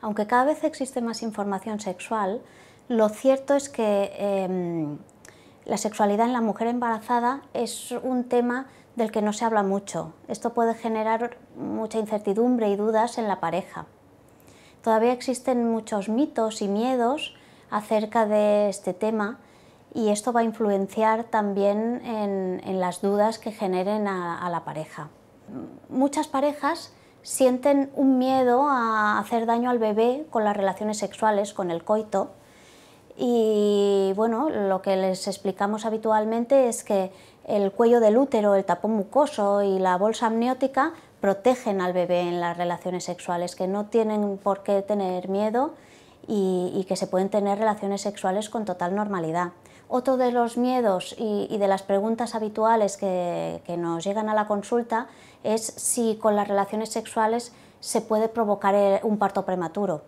aunque cada vez existe más información sexual, lo cierto es que em, la sexualidad en la mujer embarazada es un tema del que no se habla mucho. Esto puede generar mucha incertidumbre y dudas en la pareja. Todavía existen muchos mitos y miedos acerca de este tema y esto va a influenciar también en, las dudas que generen a la pareja. Muchas parejas sienten un miedo a hacer daño al bebé con las relaciones sexuales, con el coito. Y bueno, lo que les explicamos habitualmente es que el cuello del útero, el tapón mucoso y la bolsa amniótica protegen al bebé en las relaciones sexuales, que no tienen por qué tener miedo y, y que se pueden tener relaciones sexuales con total normalidad. Otro de los miedos y, de las preguntas habituales que, nos llegan a la consulta es si con las relaciones sexuales se puede provocar eh, un parto prematuro.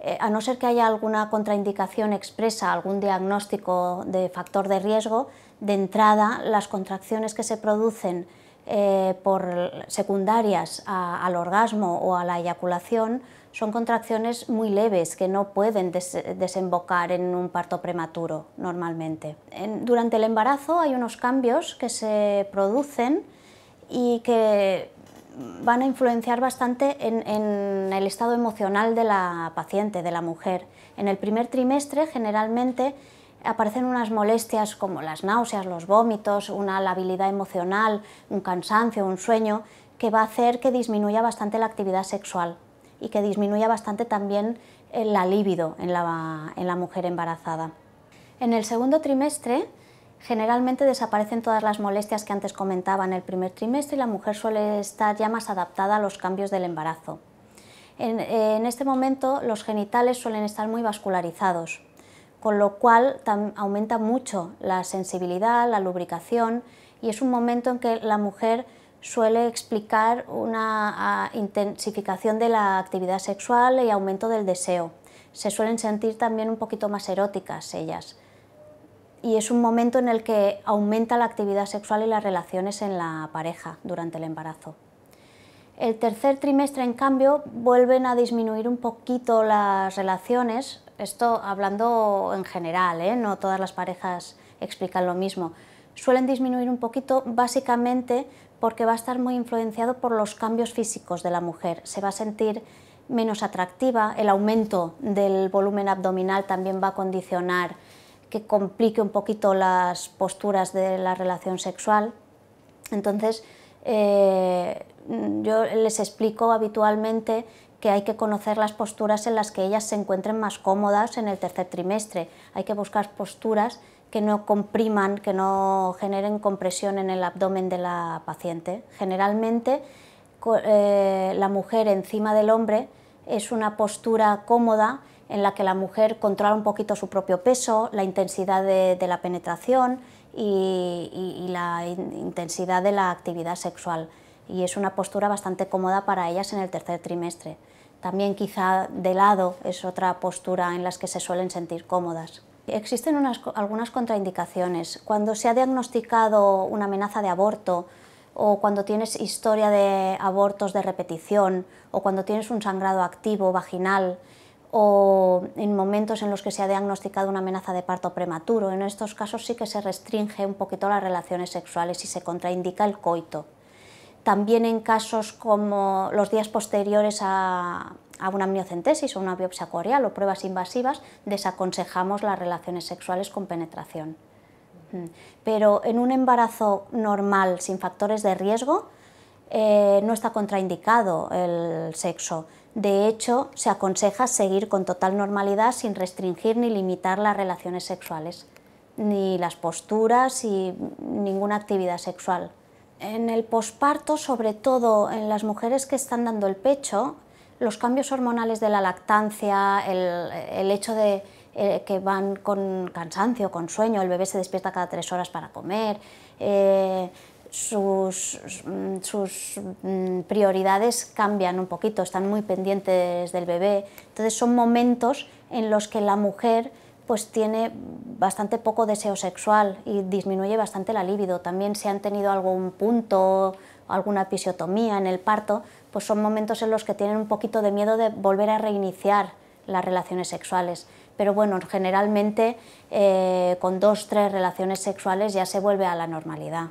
Eh, a no ser que haya alguna contraindicación expresa, algún diagnóstico de factor de riesgo, de entrada las contracciones que se producen eh, por secundarias al orgasmo o a la eyaculación son contracciones muy leves que no pueden desembocar en un parto prematuro normalmente. durante el embarazo hay unos cambios que se producen y que van a influenciar bastante en, el estado emocional de la paciente, de la mujer. En el primer trimestre generalmente aparecen unas molestias como las náuseas, los vómitos, una labilidad emocional, un cansancio, un sueño, que va a hacer que disminuya bastante la actividad sexual y que disminuya bastante también eh, la libido en la, mujer embarazada. En el segundo trimestre, generalmente desaparecen todas las molestias que antes comentaba en el primer trimestre y la mujer suele estar ya más adaptada a los cambios del embarazo. en eh, este momento los genitales suelen estar muy vascularizados, con lo cual aumenta mucho la sensibilidad, la lubricación y es un momento en que la mujer suele explicar una intensificación de la actividad sexual y aumento del deseo. Se suelen sentir también un poquito más eróticas ellas. Y es un momento en el que aumenta la actividad sexual y las relaciones en la pareja durante el embarazo. El tercer trimestre, en cambio, vuelven a disminuir un poquito las relaciones, esto hablando en general, ¿eh? no todas las parejas explican lo mismo, suelen disminuir un poquito básicamente porque va a estar muy influenciado por los cambios físicos de la mujer. Se va a sentir menos atractiva, el aumento del volumen abdominal también va a condicionar que complique un poquito las posturas de la relación sexual. Entonces, eh, yo les explico habitualmente que hay que conocer las posturas en las que ellas se encuentren más cómodas en el tercer trimestre. Hay que buscar posturas que no compriman, que no generen compresión en el abdomen de la paciente. Generalmente eh, la mujer encima del hombre es una postura cómoda en la que la mujer controla un poquito su propio peso, la intensidad de, la penetración y, la intensidad de la actividad sexual y es una postura bastante cómoda para ellas en el tercer trimestre. También quizá de lado es otra postura en las que se suelen sentir cómodas. Existen algunas contraindicaciones. Cuando se ha diagnosticado una amenaza de aborto o cuando tienes historia de abortos de repetición o cuando tienes un sangrado activo vaginal o en momentos en los que se ha diagnosticado una amenaza de parto prematuro, en estos casos sí que se restringe un poquito las relaciones sexuales y se contraindica el coito. También en casos como los días posteriores a, una amniocentesis o una biopsia corial o pruebas invasivas, desaconsejamos las relaciones sexuales con penetración. Mm. Pero en un embarazo normal, sin factores de riesgo, eh, no está contraindicado el sexo. De hecho, se aconseja seguir con total normalidad sin restringir ni limitar las relaciones sexuales, ni las posturas y ninguna actividad sexual. En el posparto, sobre todo en las mujeres que están dando el pecho, los cambios hormonales de la lactancia, el, hecho de eh, que van con cansancio, con sueño, el bebé se despierta cada tres horas para comer, eh, sus, mm, prioridades cambian un poquito, están muy pendientes del bebé. Entonces son momentos en los que la mujer pues tiene bastante poco deseo sexual y disminuye bastante la libido. También si han tenido algún punto, alguna episiotomía en el parto, pues son momentos en los que tienen un poquito de miedo de volver a reiniciar las relaciones sexuales. Pero bueno, generalmente eh, con dos, tres relaciones sexuales ya se vuelve a la normalidad.